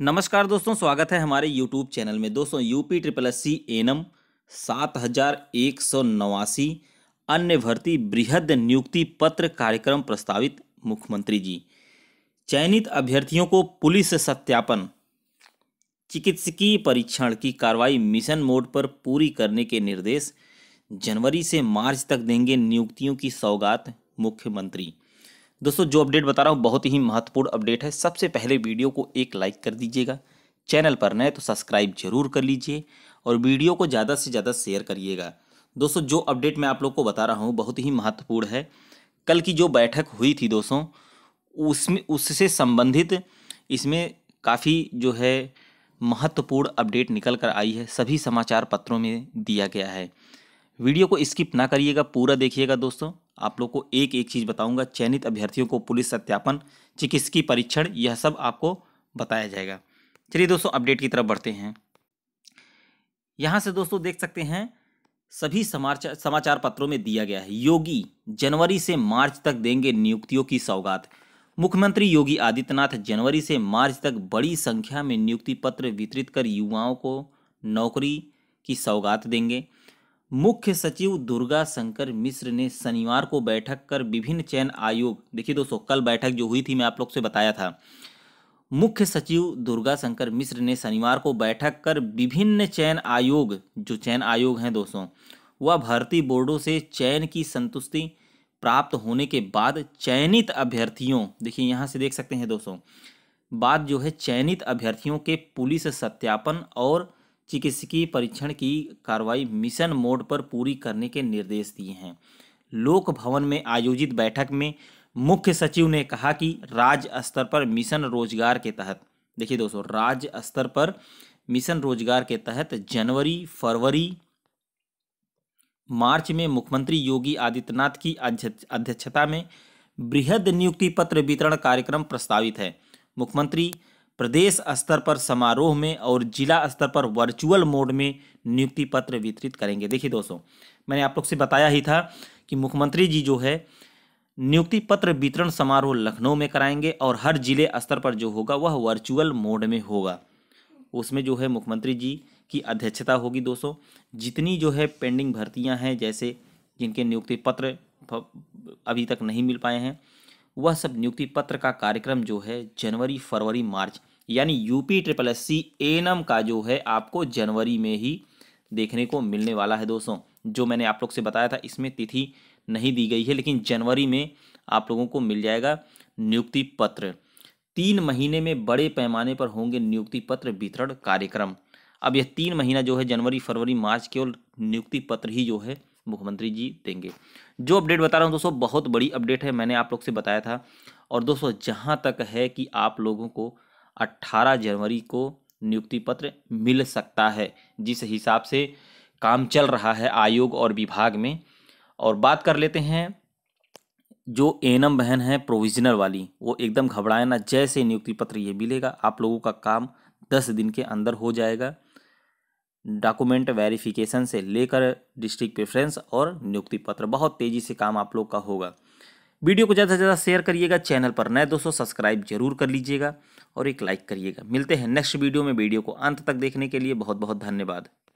नमस्कार दोस्तों स्वागत है हमारे यूट्यूब चैनल में दोस्तों यूपी ट्रिपल एस सी एनम सात हजार एक सौ नवासी अन्य भर्ती बृहद नियुक्ति पत्र कार्यक्रम प्रस्तावित मुख्यमंत्री जी चयनित अभ्यर्थियों को पुलिस सत्यापन चिकित्सकीय परीक्षण की कार्रवाई मिशन मोड पर पूरी करने के निर्देश जनवरी से मार्च तक देंगे नियुक्तियों की सौगात मुख्यमंत्री दोस्तों जो अपडेट बता रहा हूँ बहुत ही महत्वपूर्ण अपडेट है सबसे पहले वीडियो को एक लाइक कर दीजिएगा चैनल पर नए तो सब्सक्राइब जरूर कर लीजिए और वीडियो को ज़्यादा से ज़्यादा शेयर करिएगा दोस्तों जो अपडेट मैं आप लोग को बता रहा हूँ बहुत ही महत्वपूर्ण है कल की जो बैठक हुई थी दोस्तों उसमें उससे संबंधित इसमें काफ़ी जो है महत्वपूर्ण अपडेट निकल कर आई है सभी समाचार पत्रों में दिया गया है वीडियो को स्किप ना करिएगा पूरा देखिएगा दोस्तों आप लोग को एक एक चीज़ बताऊंगा चयनित अभ्यर्थियों को पुलिस सत्यापन चिकित्सकीय परीक्षण यह सब आपको बताया जाएगा चलिए दोस्तों अपडेट की तरफ बढ़ते हैं यहाँ से दोस्तों देख सकते हैं सभी समाचार समाचार पत्रों में दिया गया है योगी जनवरी से मार्च तक देंगे नियुक्तियों की सौगात मुख्यमंत्री योगी आदित्यनाथ जनवरी से मार्च तक बड़ी संख्या में नियुक्ति पत्र वितरित कर युवाओं को नौकरी की सौगात देंगे मुख्य सचिव दुर्गा शंकर मिश्र ने शनिवार को बैठक कर विभिन्न चयन आयोग देखिए दोस्तों कल बैठक जो हुई थी मैं आप लोग से बताया था मुख्य सचिव दुर्गा शंकर मिश्र ने शनिवार को बैठक कर विभिन्न चयन आयोग जो चयन आयोग हैं दोस्तों वह भर्ती बोर्डों से चयन की संतुष्टि प्राप्त होने के बाद चयनित अभ्यर्थियों देखिए यहाँ से देख सकते हैं दोस्तों बात जो है चयनित अभ्यर्थियों के पुलिस सत्यापन और चिकित्सकीय परीक्षण की कार्रवाई मिशन मोड पर पूरी करने के निर्देश दिए हैं लोक भवन में आयोजित बैठक में मुख्य सचिव ने कहा कि राज्य स्तर पर मिशन रोजगार के तहत देखिए दोस्तों राज्य स्तर पर मिशन रोजगार के तहत जनवरी फरवरी मार्च में मुख्यमंत्री योगी आदित्यनाथ की अध्यक्षता में बृहद नियुक्ति पत्र वितरण कार्यक्रम प्रस्तावित है मुख्यमंत्री प्रदेश स्तर पर समारोह में और जिला स्तर पर वर्चुअल मोड में नियुक्ति पत्र वितरित करेंगे देखिए दोस्तों मैंने आप लोग से बताया ही था कि मुख्यमंत्री जी जो है नियुक्ति पत्र वितरण समारोह लखनऊ में कराएंगे और हर जिले स्तर पर जो होगा वह वर्चुअल मोड में होगा उसमें जो है मुख्यमंत्री जी की अध्यक्षता होगी दोस्तों जितनी जो है पेंडिंग भर्तियां हैं जैसे जिनके नियुक्ति पत्र अभी तक नहीं मिल पाए हैं वह सब नियुक्ति पत्र का कार्यक्रम जो है जनवरी फरवरी मार्च यानी यूपी ट्रिपल एस सी एनम का जो है आपको जनवरी में ही देखने को मिलने वाला है दोस्तों जो मैंने आप लोग से बताया था इसमें तिथि नहीं दी गई है लेकिन जनवरी में आप लोगों को मिल जाएगा नियुक्ति पत्र तीन महीने में बड़े पैमाने पर होंगे नियुक्ति पत्र वितरण कार्यक्रम अब यह तीन महीना जो है जनवरी फरवरी मार्च केवल नियुक्ति पत्र ही जो है मुख्यमंत्री जी देंगे जो अपडेट बता रहा हूँ दोस्तों बहुत बड़ी अपडेट है मैंने आप लोग से बताया था और दोस्तों जहाँ तक है कि आप लोगों को 18 जनवरी को नियुक्ति पत्र मिल सकता है जिस हिसाब से काम चल रहा है आयोग और विभाग में और बात कर लेते हैं जो एनम बहन है प्रोविजनल वाली वो एकदम घबराए ना जैसे नियुक्ति पत्र ये मिलेगा आप लोगों का काम दस दिन के अंदर हो जाएगा डॉक्यूमेंट वेरिफिकेशन से लेकर डिस्ट्रिक्ट प्रेफरेंस और नियुक्ति पत्र बहुत तेज़ी से काम आप लोग का होगा वीडियो को ज़्यादा से ज़्यादा शेयर करिएगा चैनल पर नए दोस्तों सब्सक्राइब जरूर कर लीजिएगा और एक लाइक करिएगा मिलते हैं नेक्स्ट वीडियो में वीडियो को अंत तक देखने के लिए बहुत बहुत धन्यवाद